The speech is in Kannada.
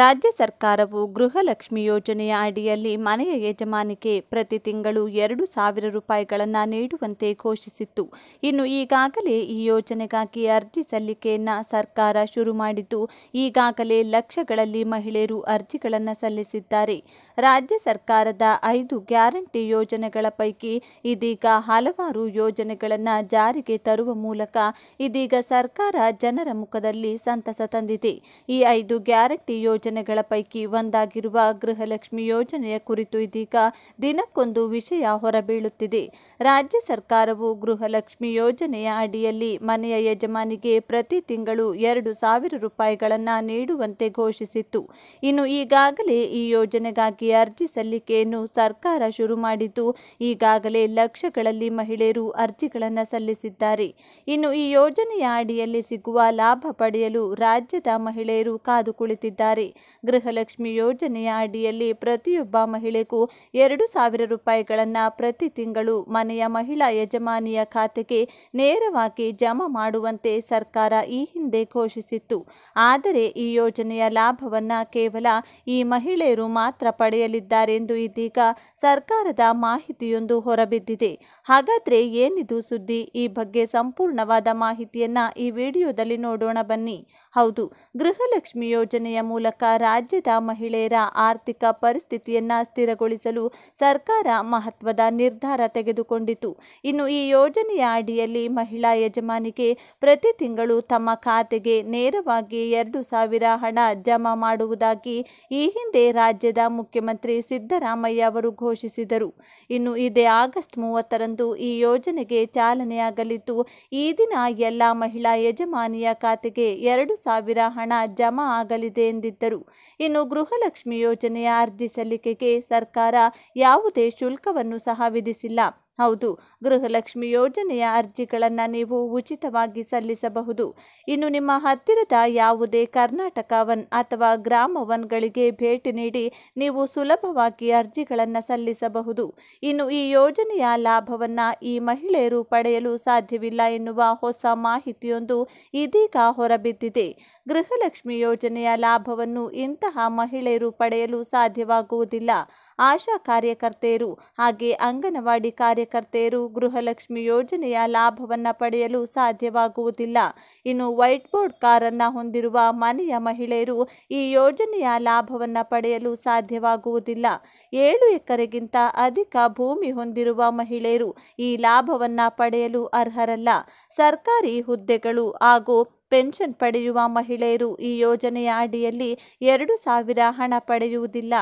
ರಾಜ್ಯ ಸರ್ಕಾರವು ಗೃಹಲಕ್ಷ್ಮಿ ಯೋಜನೆಯ ಅಡಿಯಲ್ಲಿ ಮನೆಯ ಯಜಮಾನಿಕೆ ಪ್ರತಿ ತಿಂಗಳು ಎರಡು ಸಾವಿರ ರೂಪಾಯಿಗಳನ್ನು ನೀಡುವಂತೆ ಘೋಷಿಸಿತ್ತು ಇನ್ನು ಈಗಾಗಲೇ ಈ ಯೋಜನೆಗಾಗಿ ಅರ್ಜಿ ಸಲ್ಲಿಕೆಯನ್ನು ಸರ್ಕಾರ ಶುರು ಮಾಡಿದ್ದು ಈಗಾಗಲೇ ಲಕ್ಷಗಳಲ್ಲಿ ಮಹಿಳೆಯರು ಅರ್ಜಿಗಳನ್ನು ಸಲ್ಲಿಸಿದ್ದಾರೆ ರಾಜ್ಯ ಸರ್ಕಾರದ ಐದು ಗ್ಯಾರಂಟಿ ಯೋಜನೆಗಳ ಪೈಕಿ ಇದೀಗ ಹಲವಾರು ಯೋಜನೆಗಳನ್ನು ಜಾರಿಗೆ ತರುವ ಮೂಲಕ ಇದೀಗ ಸರ್ಕಾರ ಜನರ ಮುಖದಲ್ಲಿ ಸಂತಸ ತಂದಿದೆ ಈ ಐದು ಗ್ಯಾರಂಟಿ ಯೋಜನೆ ಯೋಜನೆಗಳ ಪೈಕಿ ಒಂದಾಗಿರುವ ಗೃಹಲಕ್ಷ್ಮಿ ಯೋಜನೆಯ ಕುರಿತು ಇದೀಗ ದಿನಕ್ಕೊಂದು ವಿಷಯ ಹೊರಬೀಳುತ್ತಿದೆ ರಾಜ್ಯ ಸರ್ಕಾರವು ಗೃಹಲಕ್ಷ್ಮಿ ಯೋಜನೆಯ ಅಡಿಯಲ್ಲಿ ಮನೆಯ ಯಜಮಾನಿಗೆ ಪ್ರತಿ ತಿಂಗಳು ಎರಡು ಸಾವಿರ ರೂಪಾಯಿಗಳನ್ನು ನೀಡುವಂತೆ ಘೋಷಿಸಿತ್ತು ಇನ್ನು ಈಗಾಗಲೇ ಈ ಯೋಜನೆಗಾಗಿ ಅರ್ಜಿ ಸಲ್ಲಿಕೆಯನ್ನು ಸರ್ಕಾರ ಶುರು ಮಾಡಿದ್ದು ಈಗಾಗಲೇ ಲಕ್ಷಗಳಲ್ಲಿ ಮಹಿಳೆಯರು ಅರ್ಜಿಗಳನ್ನು ಸಲ್ಲಿಸಿದ್ದಾರೆ ಇನ್ನು ಈ ಯೋಜನೆಯ ಅಡಿಯಲ್ಲಿ ಸಿಗುವ ಲಾಭ ಪಡೆಯಲು ರಾಜ್ಯದ ಮಹಿಳೆಯರು ಕಾದು ಕುಳಿತಿದ್ದಾರೆ ಗೃಹಲಕ್ಷ್ಮಿ ಯೋಜನೆಯ ಅಡಿಯಲ್ಲಿ ಪ್ರತಿಯೊಬ್ಬ ಮಹಿಳೆಗೂ ಎರಡು ಸಾವಿರ ರೂಪಾಯಿಗಳನ್ನು ಪ್ರತಿ ತಿಂಗಳು ಮನೆಯ ಮಹಿಳಾ ಯಜಮಾನಿಯ ಖಾತೆಗೆ ನೇರವಾಗಿ ಜಮಾ ಮಾಡುವಂತೆ ಸರ್ಕಾರ ಈ ಹಿಂದೆ ಘೋಷಿಸಿತ್ತು ಆದರೆ ಈ ಯೋಜನೆಯ ಲಾಭವನ್ನು ಕೇವಲ ಈ ಮಹಿಳೆಯರು ಮಾತ್ರ ಪಡೆಯಲಿದ್ದಾರೆಂದು ಇದೀಗ ಸರ್ಕಾರದ ಮಾಹಿತಿಯೊಂದು ಹೊರಬಿದ್ದಿದೆ ಹಾಗಾದರೆ ಏನಿದು ಸುದ್ದಿ ಈ ಬಗ್ಗೆ ಸಂಪೂರ್ಣವಾದ ಮಾಹಿತಿಯನ್ನು ಈ ವಿಡಿಯೋದಲ್ಲಿ ನೋಡೋಣ ಬನ್ನಿ ಹೌದು ಗೃಹಲಕ್ಷ್ಮಿ ಯೋಜನೆಯ ಮೂಲಕ ರಾಜ್ಯದ ಮಹಿಳೆಯರ ಆರ್ಥಿಕ ಪರಿಸ್ಥಿತಿಯನ್ನು ಸ್ಥಿರಗೊಳಿಸಲು ಸರ್ಕಾರ ಮಹತ್ವದ ನಿರ್ಧಾರ ತೆಗೆದುಕೊಂಡಿತು ಇನ್ನು ಈ ಯೋಜನೆಯ ಅಡಿಯಲ್ಲಿ ಮಹಿಳಾ ಯಜಮಾನಿಗೆ ಪ್ರತಿ ತಿಂಗಳು ತಮ್ಮ ಖಾತೆಗೆ ನೇರವಾಗಿ ಎರಡು ಸಾವಿರ ಹಣ ಜಮಾ ಮಾಡುವುದಾಗಿ ಈ ಹಿಂದೆ ರಾಜ್ಯದ ಮುಖ್ಯಮಂತ್ರಿ ಸಿದ್ದರಾಮಯ್ಯ ಅವರು ಘೋಷಿಸಿದರು ಇನ್ನು ಇದೇ ಆಗಸ್ಟ್ ಮೂವತ್ತರಂದು ಈ ಯೋಜನೆಗೆ ಚಾಲನೆಯಾಗಲಿದ್ದು ಈ ದಿನ ಎಲ್ಲ ಮಹಿಳಾ ಯಜಮಾನಿಯ ಖಾತೆಗೆ ಎರಡು ಸಾವಿರ ಹಣ ಜಮಾ ಆಗಲಿದೆ ಎಂದಿದ್ದರು ಇನ್ನು ಗೃಹಲಕ್ಷ್ಮಿ ಯೋಜನೆಯ ಅರ್ಜಿ ಸಲ್ಲಿಕೆಗೆ ಸರ್ಕಾರ ಯಾವುದೇ ಶುಲ್ಕವನ್ನು ಸಹ ವಿಧಿಸಿಲ್ಲ ಹೌದು ಗೃಹಲಕ್ಷ್ಮಿ ಯೋಜನೆಯ ಅರ್ಜಿಗಳನ್ನು ನೀವು ಉಚಿತವಾಗಿ ಸಲ್ಲಿಸಬಹುದು ಇನ್ನು ನಿಮ್ಮ ಹತ್ತಿರದ ಯಾವುದೇ ಕರ್ನಾಟಕ ವನ್ ಅಥವಾ ಗ್ರಾಮ ವನ್ಗಳಿಗೆ ಭೇಟಿ ನೀಡಿ ನೀವು ಸುಲಭವಾಗಿ ಅರ್ಜಿಗಳನ್ನು ಸಲ್ಲಿಸಬಹುದು ಇನ್ನು ಈ ಯೋಜನೆಯ ಲಾಭವನ್ನು ಈ ಮಹಿಳೆಯರು ಪಡೆಯಲು ಸಾಧ್ಯವಿಲ್ಲ ಎನ್ನುವ ಹೊಸ ಮಾಹಿತಿಯೊಂದು ಇದೀಗ ಹೊರಬಿದ್ದಿದೆ ಗೃಹಲಕ್ಷ್ಮಿ ಯೋಜನೆಯ ಲಾಭವನ್ನು ಇಂತಹ ಮಹಿಳೆಯರು ಪಡೆಯಲು ಸಾಧ್ಯವಾಗುವುದಿಲ್ಲ ಆಶಾ ಕಾರ್ಯಕರ್ತೆಯರು ಹಾಗೆ ಅಂಗನವಾಡಿ ಕಾರ್ಯ ಕಾರ್ಯಕರ್ತೆಯರು ಗೃಹಲಕ್ಷ್ಮಿ ಯೋಜನೆಯ ಲಾಭವನ್ನು ಪಡೆಯಲು ಸಾಧ್ಯವಾಗುವುದಿಲ್ಲ ಇನ್ನು ವೈಟ್ ಬೋರ್ಡ್ ಕಾರನ್ನು ಹೊಂದಿರುವ ಮನೆಯ ಮಹಿಳೆಯರು ಈ ಯೋಜನೆಯ ಲಾಭವನ್ನು ಪಡೆಯಲು ಸಾಧ್ಯವಾಗುವುದಿಲ್ಲ ಏಳು ಎಕರೆಗಿಂತ ಅಧಿಕ ಭೂಮಿ ಹೊಂದಿರುವ ಮಹಿಳೆಯರು ಈ ಲಾಭವನ್ನು ಪಡೆಯಲು ಅರ್ಹರಲ್ಲ ಸರ್ಕಾರಿ ಹುದ್ದೆಗಳು ಹಾಗೂ ಪೆನ್ಷನ್ ಪಡೆಯುವ ಮಹಿಳೆಯರು ಈ ಯೋಜನೆಯ ಅಡಿಯಲ್ಲಿ ಎರಡು ಸಾವಿರ ಹಣ ಪಡೆಯುವುದಿಲ್ಲ